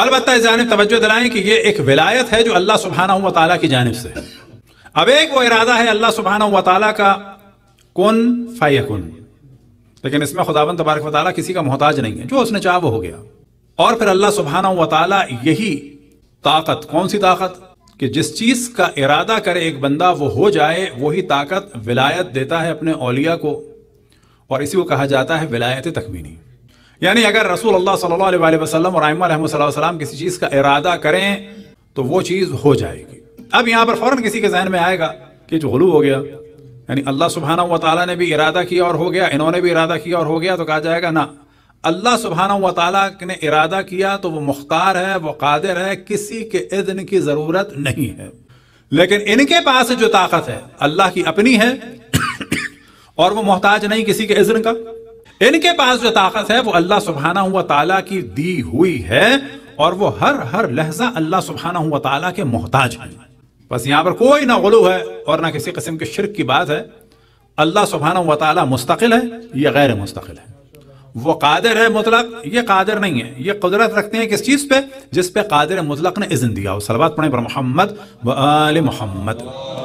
अलबत् इस जानब तोज्जो दिलाएं कि यह एक विलायत है जो अल्लाह सुबहाना हुआ तला की जानब से अब एक वो इरादा है अल्लाह सुबहाना हुआ तला का कौन फ़ाया लेकिन इसमें खुदाबंद तबारक वाली किसी का मोहताज नहीं है जो उसने चाह वो हो गया और फिर अल्लाह सुबहाना हुआ तला यही ताकत कौन सी ताकत कि जिस चीज़ का इरादा करे एक बंदा वो हो जाए वही ताकत विलायत देता है अपने अलिया को और इसी को कहा जाता है विलायत तकमीनी यानी अगर रसूल अल्लाह सल्लल्लाहु अलैहि वसल्लम और आयमा वसल्लम किसी चीज़ का इरादा करें तो वो चीज़ हो जाएगी अब यहाँ पर फ़ौरन किसी के जहन में आएगा कि जो हलू हो गया यानी अल्लाह सुबहाना व ताली ने भी इरादा किया और हो गया इन्होंने भी इरादा किया और हो गया तो कहा जाएगा ना अल्लाह सुबहाना व ताली ने इरादा किया तो वो मुख्तार है वो कादिर है किसी के इज्न की ज़रूरत नहीं है लेकिन इनके पास जो ताकत है अल्लाह की अपनी है और वो मोहताज नहीं किसी के इज्न का इनके पास जो ताकत है वो अल्लाह सुबहाना हुआ ताला की दी हुई है और वो हर हर लहजा अल्लाह सुबहाना हुआ ताला के मोहताज हैं बस यहाँ पर कोई ना गलू है और ना किसी किस्म के शिरक की बात है अल्लाह सुबहाना हुआ ताला मुस्तकिल है यह गैर मुस्तकिल है वो कादिर है मुतलक ये कादिर नहीं है ये कुदरत रखते हैं किस चीज़ पे जिस पे कादिर मुतलक ने इज़न दिया हो सलवात पढ़े पर मोहम्मद व मोहम्मद